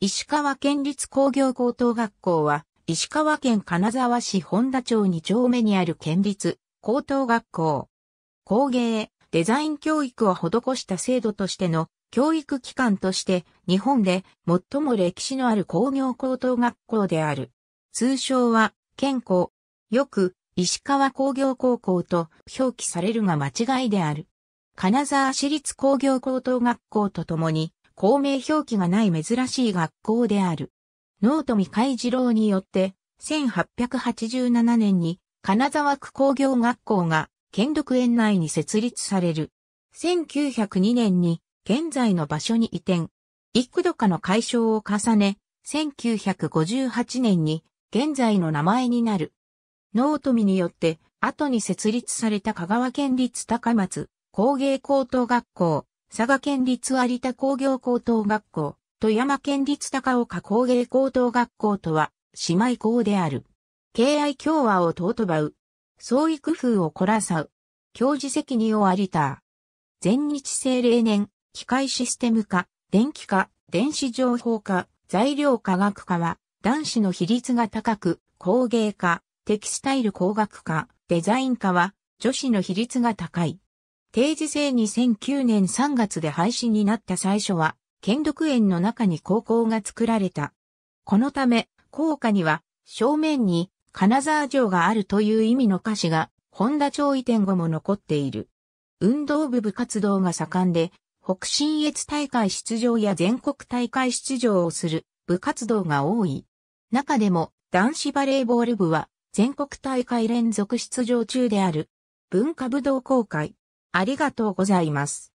石川県立工業高等学校は、石川県金沢市本田町2丁目にある県立高等学校。工芸、デザイン教育を施した制度としての教育機関として日本で最も歴史のある工業高等学校である。通称は、県校。よく、石川工業高校と表記されるが間違いである。金沢市立工業高等学校とともに校名表記がない珍しい学校である。納富海二郎によって、1887年に金沢区工業学校が県独園内に設立される。1902年に現在の場所に移転。幾度かの解消を重ね、1958年に現在の名前になる。ト富によって後に設立された香川県立高松工芸高等学校佐賀県立有田工業高等学校、富山県立高岡工芸高等学校とは、姉妹校である。敬愛共和を尊ばう。創意工夫を凝らさう。教授責任を有田。全日制例年、機械システム化、電気化、電子情報化、材料科学化は、男子の比率が高く、工芸化、テキスタイル工学科、デザイン科は、女子の比率が高い。定時制2009年3月で廃止になった最初は、兼六園の中に高校が作られた。このため、校歌には、正面に、金沢城があるという意味の歌詞が、本田町移転後も残っている。運動部部活動が盛んで、北信越大会出場や全国大会出場をする部活動が多い。中でも男子バレーボール部は全国大会連続出場中である文化武道公会ありがとうございます。